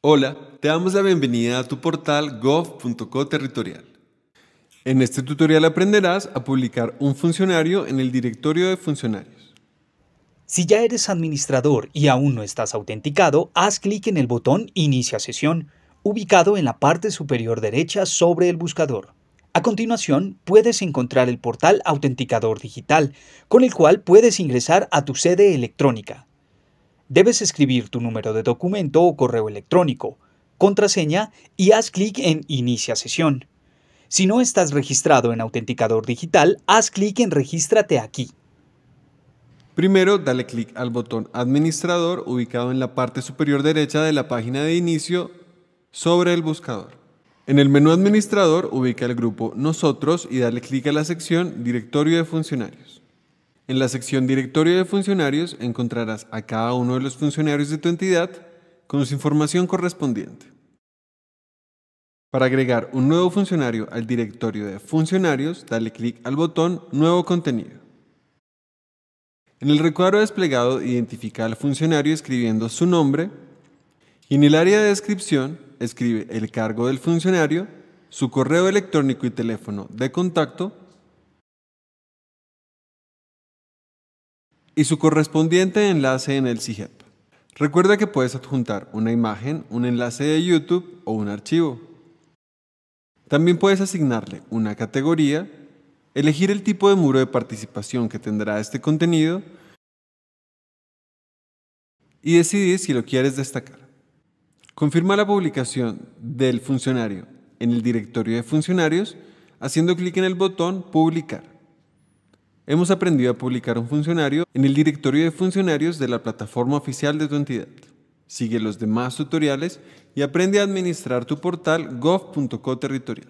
Hola, te damos la bienvenida a tu portal gov.co territorial. En este tutorial aprenderás a publicar un funcionario en el directorio de funcionarios. Si ya eres administrador y aún no estás autenticado, haz clic en el botón Inicia sesión, ubicado en la parte superior derecha sobre el buscador. A continuación, puedes encontrar el portal Autenticador Digital, con el cual puedes ingresar a tu sede electrónica. Debes escribir tu número de documento o correo electrónico, contraseña y haz clic en Inicia sesión. Si no estás registrado en Autenticador Digital, haz clic en Regístrate aquí. Primero, dale clic al botón Administrador ubicado en la parte superior derecha de la página de inicio sobre el buscador. En el menú Administrador ubica el grupo Nosotros y dale clic a la sección Directorio de Funcionarios. En la sección Directorio de Funcionarios encontrarás a cada uno de los funcionarios de tu entidad con su información correspondiente. Para agregar un nuevo funcionario al directorio de funcionarios, dale clic al botón Nuevo contenido. En el recuadro desplegado, identifica al funcionario escribiendo su nombre y en el área de descripción, escribe el cargo del funcionario, su correo electrónico y teléfono de contacto y su correspondiente enlace en el CIGEP. Recuerda que puedes adjuntar una imagen, un enlace de YouTube o un archivo. También puedes asignarle una categoría, elegir el tipo de muro de participación que tendrá este contenido y decidir si lo quieres destacar. Confirma la publicación del funcionario en el directorio de funcionarios haciendo clic en el botón Publicar hemos aprendido a publicar un funcionario en el directorio de funcionarios de la plataforma oficial de tu entidad. Sigue los demás tutoriales y aprende a administrar tu portal gov.co territorial.